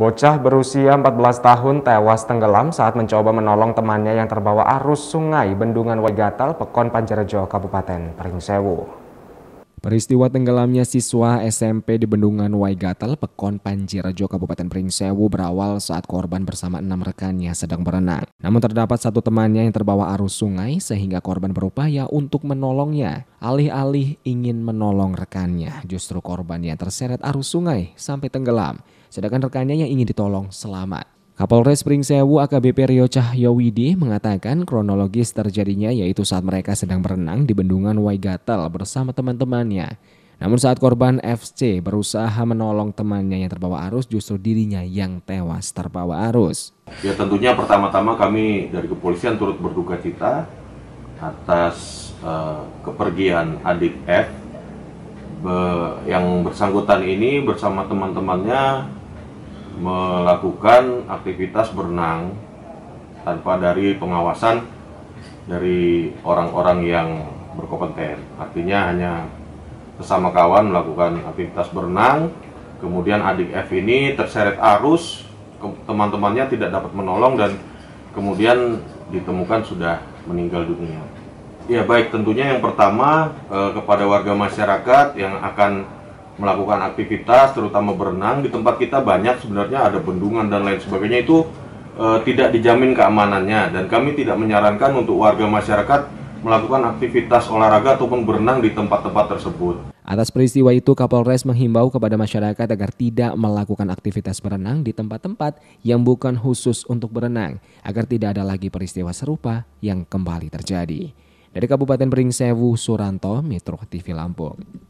Bocah berusia 14 tahun tewas tenggelam saat mencoba menolong temannya yang terbawa arus sungai Bendungan Waigatal, Pekon Panjarejo, Kabupaten Pringsewu. Peristiwa tenggelamnya siswa SMP di Bendungan Waigatal, Pekon Panjirejo, Kabupaten Pringsewu berawal saat korban bersama enam rekannya sedang berenang. Namun terdapat satu temannya yang terbawa arus sungai sehingga korban berupaya untuk menolongnya. Alih-alih ingin menolong rekannya, justru korban yang terseret arus sungai sampai tenggelam sedangkan rekannya yang ingin ditolong selamat. Kapolres Pringsewu AKBP Rio Cahyowidi mengatakan kronologis terjadinya yaitu saat mereka sedang berenang di bendungan Waigatel bersama teman-temannya. Namun saat korban FC berusaha menolong temannya yang terbawa arus, justru dirinya yang tewas terbawa arus. Ya tentunya pertama-tama kami dari kepolisian turut berduka cita atas uh, kepergian adik F be, yang bersangkutan ini bersama teman-temannya melakukan aktivitas berenang tanpa dari pengawasan dari orang-orang yang berkompeten. Artinya hanya sesama kawan melakukan aktivitas berenang, kemudian adik F ini terseret arus, teman-temannya tidak dapat menolong dan kemudian ditemukan sudah meninggal dunia. Ya baik tentunya yang pertama eh, kepada warga masyarakat yang akan melakukan aktivitas terutama berenang di tempat kita banyak sebenarnya ada bendungan dan lain sebagainya itu e, tidak dijamin keamanannya dan kami tidak menyarankan untuk warga masyarakat melakukan aktivitas olahraga ataupun berenang di tempat-tempat tersebut. Atas peristiwa itu Kapolres menghimbau kepada masyarakat agar tidak melakukan aktivitas berenang di tempat-tempat yang bukan khusus untuk berenang agar tidak ada lagi peristiwa serupa yang kembali terjadi. Dari Kabupaten Pringsewu, Suranto, Metro TV Lampung.